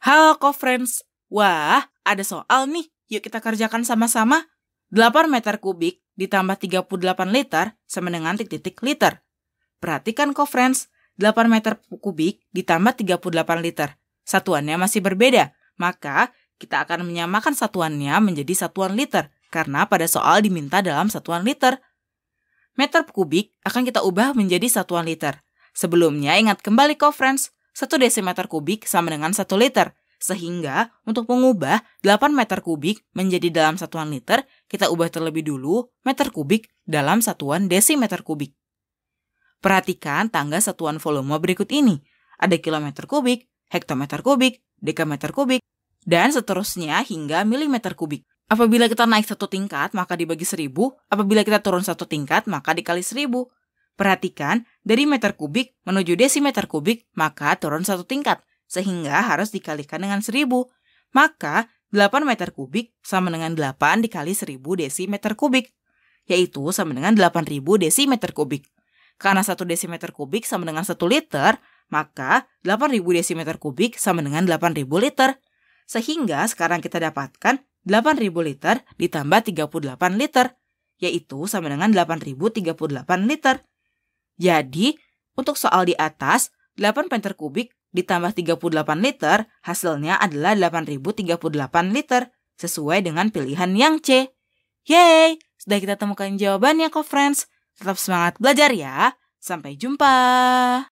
Halo co-friends, wah ada soal nih, yuk kita kerjakan sama-sama. 8 meter kubik ditambah 38 liter sama dengan titik-titik liter. Perhatikan co-friends, 8 meter kubik ditambah 38 liter. Satuannya masih berbeda, maka kita akan menyamakan satuannya menjadi satuan liter, karena pada soal diminta dalam satuan liter. Meter kubik akan kita ubah menjadi satuan liter. Sebelumnya ingat kembali co-friends, 1 desimeter kubik sama dengan 1 liter. Sehingga untuk mengubah 8 meter kubik menjadi dalam satuan liter, kita ubah terlebih dulu meter kubik dalam satuan desimeter kubik. Perhatikan tangga satuan volume berikut ini. Ada kilometer kubik, hektometer kubik, dekameter kubik, dan seterusnya hingga milimeter kubik. Apabila kita naik satu tingkat, maka dibagi seribu. Apabila kita turun satu tingkat, maka dikali seribu. Perhatikan, dari meter kubik menuju desimeter kubik, maka turun satu tingkat, sehingga harus dikalikan dengan 1000. Maka, 8 meter kubik sama dengan 8 dikali 1000 desimeter kubik, yaitu sama dengan 8000 desimeter kubik. Karena satu desimeter kubik sama dengan satu liter, maka 8000 desimeter kubik sama dengan 8000 liter. Sehingga sekarang kita dapatkan 8000 liter ditambah 38 liter, yaitu sama dengan 8038 liter. Jadi, untuk soal di atas, 8 meter kubik ditambah 38 liter, hasilnya adalah 8038 liter, sesuai dengan pilihan yang C. Yeay, sudah kita temukan jawabannya kok friends. Tetap semangat belajar ya. Sampai jumpa.